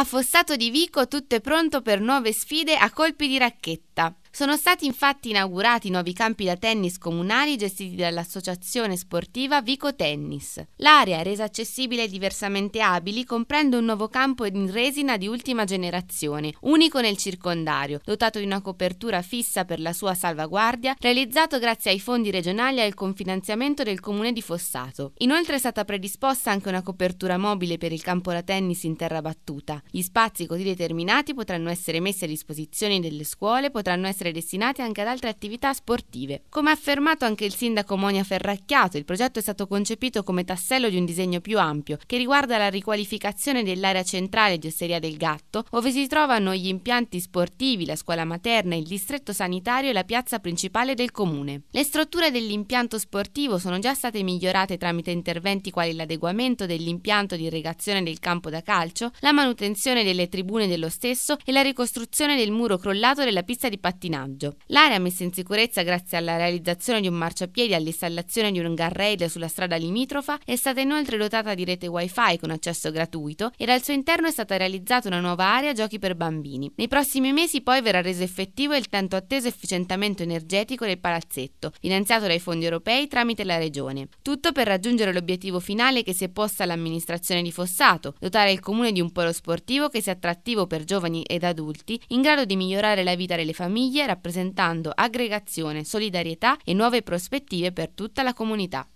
A Fossato di Vico tutto è pronto per nuove sfide a colpi di racchetta. Sono stati infatti inaugurati nuovi campi da tennis comunali gestiti dall'associazione sportiva Vico Tennis. L'area, resa accessibile ai diversamente abili, comprende un nuovo campo in resina di ultima generazione, unico nel circondario, dotato di una copertura fissa per la sua salvaguardia, realizzato grazie ai fondi regionali e al confinanziamento del comune di Fossato. Inoltre è stata predisposta anche una copertura mobile per il campo da tennis in terra battuta. Gli spazi così determinati potranno essere messi a disposizione delle scuole, potranno essere essere destinati anche ad altre attività sportive. Come ha affermato anche il sindaco Monia Ferracchiato, il progetto è stato concepito come tassello di un disegno più ampio che riguarda la riqualificazione dell'area centrale di Osteria del Gatto, dove si trovano gli impianti sportivi, la scuola materna, il distretto sanitario e la piazza principale del comune. Le strutture dell'impianto sportivo sono già state migliorate tramite interventi quali l'adeguamento dell'impianto di irrigazione del campo da calcio, la manutenzione delle tribune dello stesso e la ricostruzione del muro crollato della pista di pattinaggio giardinaggio. L'area messa in sicurezza grazie alla realizzazione di un marciapiede e all'installazione di un guardrail sulla strada limitrofa è stata inoltre dotata di rete wifi con accesso gratuito ed al suo interno è stata realizzata una nuova area giochi per bambini. Nei prossimi mesi poi verrà reso effettivo il tanto atteso efficientamento energetico del palazzetto, finanziato dai fondi europei tramite la regione. Tutto per raggiungere l'obiettivo finale che si è posta all'amministrazione di Fossato, dotare il comune di un polo sportivo che sia attrattivo per giovani ed adulti, in grado di migliorare la vita delle famiglie rappresentando aggregazione, solidarietà e nuove prospettive per tutta la comunità.